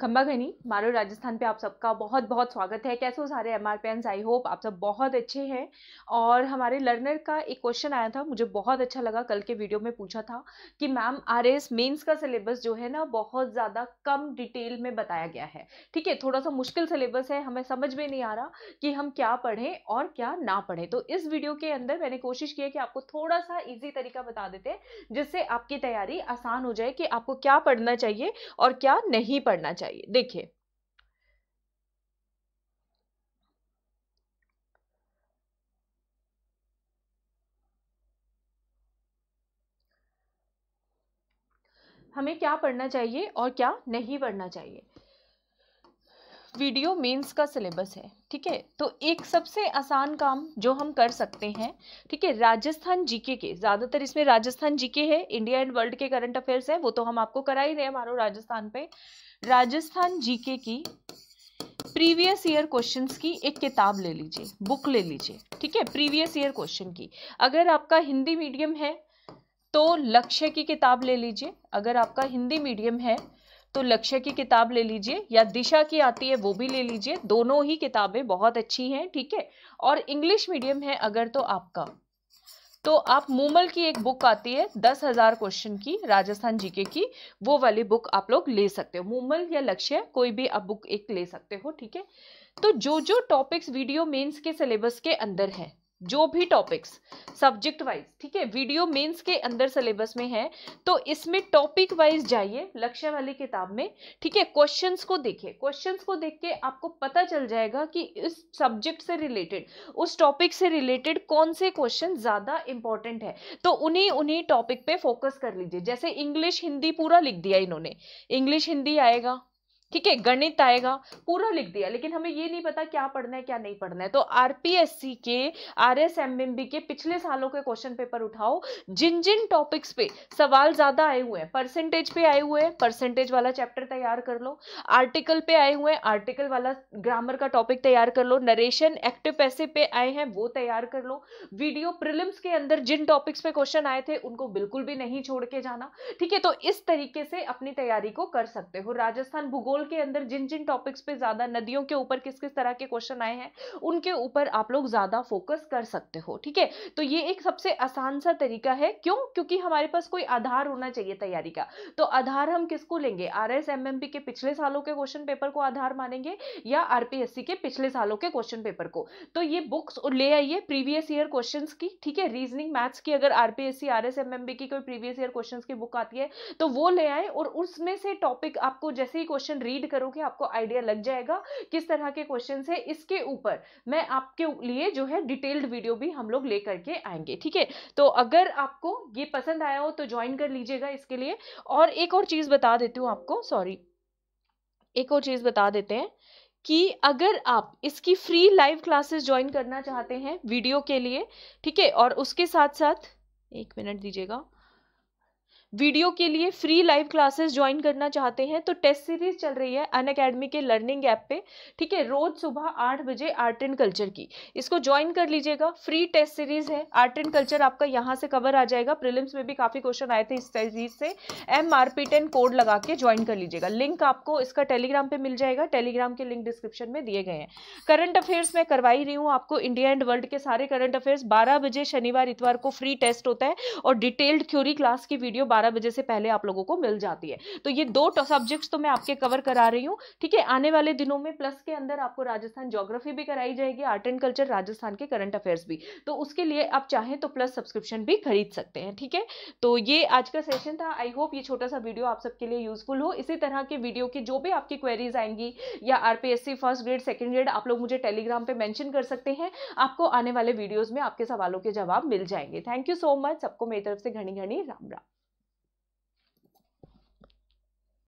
खम्बा घनी मारो राजस्थान पे आप सबका बहुत बहुत स्वागत है कैसे हो सारे M R pens I hope आप सब बहुत अच्छे हैं और हमारे लर्नर का एक क्वेश्चन आया था मुझे बहुत अच्छा लगा कल के वीडियो में पूछा था कि मैम आर एस मेन्स का सिलेबस जो है ना बहुत ज़्यादा कम डिटेल में बताया गया है ठीक है थोड़ा सा मुश्किल सिलेबस है हमें समझ में नहीं आ रहा कि हम क्या पढ़ें और क्या ना पढ़ें तो इस वीडियो के अंदर मैंने कोशिश की है कि आपको थोड़ा सा ईजी तरीका बता देते जिससे आपकी तैयारी आसान हो जाए कि आपको क्या पढ़ना चाहिए और क्या नहीं पढ़ना चाहिए चाहिए देखिए हमें क्या पढ़ना चाहिए और क्या नहीं पढ़ना चाहिए वीडियो मेंस का सिलेबस है ठीक है तो एक सबसे आसान काम जो हम कर सकते हैं ठीक है राजस्थान जीके के ज़्यादातर इसमें राजस्थान जीके है इंडिया एंड वर्ल्ड के करंट अफेयर्स है वो तो हम आपको करा ही रहे हैं हमारो राजस्थान पे राजस्थान जीके की प्रीवियस ईयर क्वेश्चंस की एक किताब ले लीजिए बुक ले लीजिए ठीक है प्रीवियस ईयर क्वेश्चन की अगर आपका हिंदी मीडियम है तो लक्ष्य की किताब ले लीजिए अगर आपका हिंदी मीडियम है तो लक्ष्य की किताब ले लीजिए या दिशा की आती है वो भी ले लीजिए दोनों ही किताबें बहुत अच्छी हैं ठीक है ठीके? और इंग्लिश मीडियम है अगर तो आपका तो आप मूमल की एक बुक आती है दस हजार क्वेश्चन की राजस्थान जीके की वो वाली बुक आप लोग ले सकते हो मूमल या लक्ष्य कोई भी आप बुक एक ले सकते हो ठीक है तो जो जो टॉपिक्स वीडियो मेंस के सिलेबस के अंदर है जो भी टॉपिक्स सब्जेक्ट वाइज ठीक है वीडियो मेंस के अंदर सिलेबस में है तो इसमें टॉपिक वाइज जाइए लक्ष्य वाली किताब में ठीक है क्वेश्चंस को देखिए क्वेश्चंस को देख के आपको पता चल जाएगा कि इस सब्जेक्ट से रिलेटेड उस टॉपिक से रिलेटेड कौन से क्वेश्चन ज़्यादा इंपॉर्टेंट है तो उन्हीं उन्हीं टॉपिक पे फोकस कर लीजिए जैसे इंग्लिश हिंदी पूरा लिख दिया इन्होंने इंग्लिश हिंदी आएगा ठीक है गणित आएगा पूरा लिख दिया लेकिन हमें ये नहीं पता क्या पढ़ना है क्या नहीं पढ़ना है तो आरपीएससी के आर एस के पिछले सालों के क्वेश्चन पेपर उठाओ जिन जिन टॉपिक्स पे सवाल ज़्यादा आए हुए हैं परसेंटेज पे आए हुए हैं परसेंटेज वाला चैप्टर तैयार कर लो आर्टिकल पे आए हुए हैं आर्टिकल वाला ग्रामर का टॉपिक तैयार कर लो नरेशन एक्टिव पैसे पे आए हैं वो तैयार कर लो वीडियो प्रिलिम्स के अंदर जिन टॉपिक्स पे क्वेश्चन आए थे उनको बिल्कुल भी नहीं छोड़ के जाना ठीक है तो इस तरीके से अपनी तैयारी को कर सकते हो राजस्थान भूगोल सोल के अंदर जिन जिन टॉपिक्स पे ज़्यादा नदियों के ऊपर किस किस तरह के क्वेश्चन आए हैं उनके ऊपर आप लोग ज़्यादा फोकस कर सकते हो ठीक है तो ये एक सबसे आसान सा तरीका है क्यों क्योंकि हमारे पास कोई आधार होना चाहिए तैयारी का तो आधार हम किसको लेंगे आर एस एम के पिछले सालों के क्वेश्चन पेपर को आधार मानेंगे या आर के पिछले सालों के क्वेश्चन पेपर को तो ये बुक्स ले आइए प्रीवियस ईयर क्वेश्चन की ठीक है रीजनिंग मैथ्स की अगर R P S R S की कोई प्रीवियस ईयर क्वेश्चन की बुक आती है तो वो ले आए और उसमें से टॉपिक आपको जैसे ही क्वेश्चन रीड करोगे आपको आइडिया लग जाएगा किस तरह के क्वेश्चन है इसके ऊपर मैं आपके लिए जो है डिटेल्ड वीडियो भी हम लोग लेकर के आएंगे ठीक है तो अगर आपको ये पसंद आया हो तो ज्वाइन कर लीजिएगा इसके लिए और एक और चीज़ बता देती हूँ आपको सॉरी एक और चीज़ बता देते हैं कि अगर आप इसकी फ्री लाइव क्लासेस ज्वाइन करना चाहते हैं वीडियो के लिए ठीक है और उसके साथ साथ एक मिनट दीजिएगा वीडियो के लिए फ्री लाइव क्लासेस ज्वाइन करना चाहते हैं तो टेस्ट सीरीज चल रही है अन अकेडमी के लर्निंग ऐप पे ठीक है रोज सुबह आठ बजे आर्ट एंड कल्चर की इसको ज्वाइन कर लीजिएगा फ्री टेस्ट सीरीज है आर्ट एंड कल्चर आपका यहाँ से कवर आ जाएगा प्रिलिम्स में भी काफ़ी क्वेश्चन आए थे इस सीरीज से M R P ten code लगा के ज्वाइन कर लीजिएगा लिंक आपको इसका टेलीग्राम पर मिल जाएगा टेलीग्राम के लिंक डिस्क्रिप्शन में दिए गए हैं करंट अफेयर्स मैं करवाई रही हूँ आपको इंडिया एंड वर्ल्ड के सारे करंट अफेयर्स बारह बजे शनिवार इतवार को फ्री टेस्ट होता है और डिटेल्ड थ्योरी क्लास की वीडियो बारह बजे से पहले आप लोगों को मिल जाती है तो ये दो सब्जेक्ट्स तो मैं आपके कवर करा रही हूँ ठीक है आने वाले दिनों में प्लस के अंदर आपको राजस्थान जोग्राफी भी कराई जाएगी आर्ट एंड कल्चर राजस्थान के करंट अफेयर्स भी तो उसके लिए आप चाहें तो प्लस सब्सक्रिप्शन भी खरीद सकते हैं ठीक है तो ये आज का सेशन था आई होप ये छोटा सा वीडियो आप सबके लिए यूजफुल हो इसी तरह के वीडियो की जो भी आपकी क्वेरीज आएंगी या RPSC first grade second grade आप लोग मुझे टेलीग्राम पर मैंशन कर सकते हैं आपको आने वाले वीडियोज में आपके सवालों के जवाब मिल जाएंगे थैंक यू सो मच सबको मेरी तरफ से घनी घनी राम राम